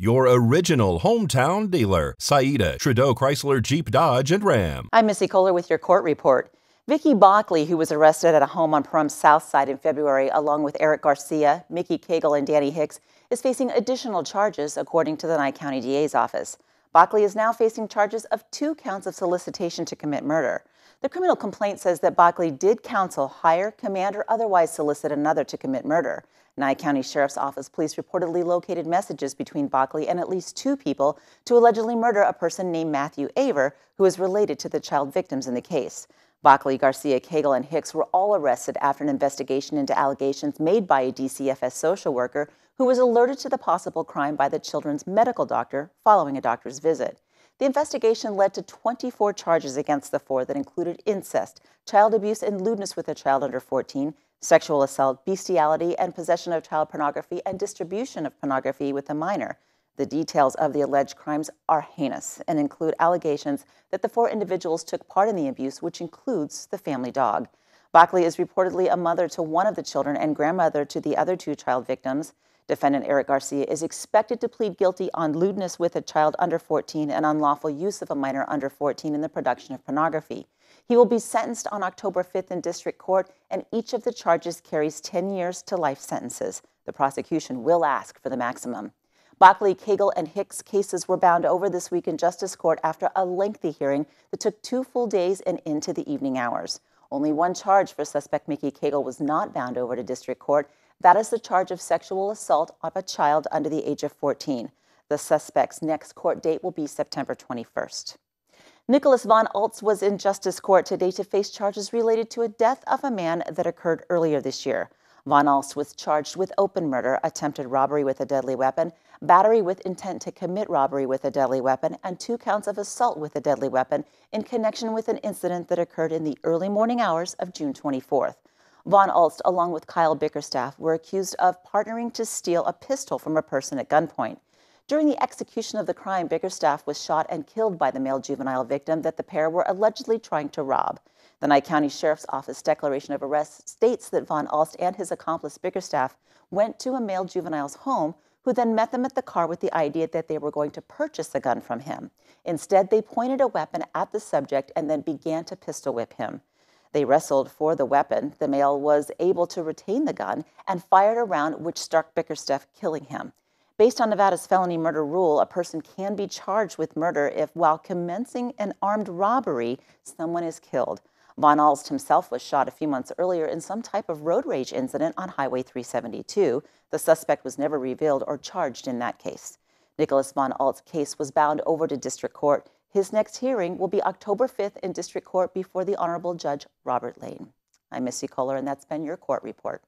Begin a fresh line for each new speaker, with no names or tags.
your original hometown dealer, Saida, Trudeau Chrysler Jeep Dodge and Ram. I'm Missy Kohler with your court report. Vicky Bockley, who was arrested at a home on Perum's south side in February, along with Eric Garcia, Mickey Cagle, and Danny Hicks, is facing additional charges, according to the Nye County DA's office. Buckley is now facing charges of two counts of solicitation to commit murder. The criminal complaint says that Buckley did counsel, hire, command, or otherwise solicit another to commit murder. Nye County Sheriff's Office police reportedly located messages between Buckley and at least two people to allegedly murder a person named Matthew Aver, who is related to the child victims in the case. Buckley, Garcia, Cagle, and Hicks were all arrested after an investigation into allegations made by a DCFS social worker who was alerted to the possible crime by the children's medical doctor following a doctor's visit. The investigation led to 24 charges against the four that included incest, child abuse and lewdness with a child under 14, sexual assault, bestiality, and possession of child pornography and distribution of pornography with a minor. The details of the alleged crimes are heinous and include allegations that the four individuals took part in the abuse, which includes the family dog. Buckley is reportedly a mother to one of the children and grandmother to the other two child victims. Defendant Eric Garcia is expected to plead guilty on lewdness with a child under 14 and unlawful use of a minor under 14 in the production of pornography. He will be sentenced on October 5th in district court, and each of the charges carries 10 years to life sentences. The prosecution will ask for the maximum. Buckley, Cagle, and Hicks cases were bound over this week in Justice Court after a lengthy hearing that took two full days and into the evening hours. Only one charge for suspect Mickey Cagle was not bound over to district court. That is the charge of sexual assault of a child under the age of 14. The suspect's next court date will be September 21st. Nicholas Von Altz was in justice court today to face charges related to a death of a man that occurred earlier this year. Von Altz was charged with open murder, attempted robbery with a deadly weapon, battery with intent to commit robbery with a deadly weapon, and two counts of assault with a deadly weapon in connection with an incident that occurred in the early morning hours of June 24th. Von Alst, along with Kyle Bickerstaff, were accused of partnering to steal a pistol from a person at gunpoint. During the execution of the crime, Bickerstaff was shot and killed by the male juvenile victim that the pair were allegedly trying to rob. The Nye County Sheriff's Office declaration of arrest states that Von Alst and his accomplice Bickerstaff went to a male juvenile's home who then met them at the car with the idea that they were going to purchase a gun from him. Instead, they pointed a weapon at the subject and then began to pistol whip him. They wrestled for the weapon. The male was able to retain the gun and fired a round, which struck Bickerstaff, killing him. Based on Nevada's felony murder rule, a person can be charged with murder if, while commencing an armed robbery, someone is killed. Von Alst himself was shot a few months earlier in some type of road rage incident on Highway 372. The suspect was never revealed or charged in that case. Nicholas Von Alt's case was bound over to district court. His next hearing will be October 5th in district court before the Honorable Judge Robert Lane. I'm Missy Kohler, and that's been your court report.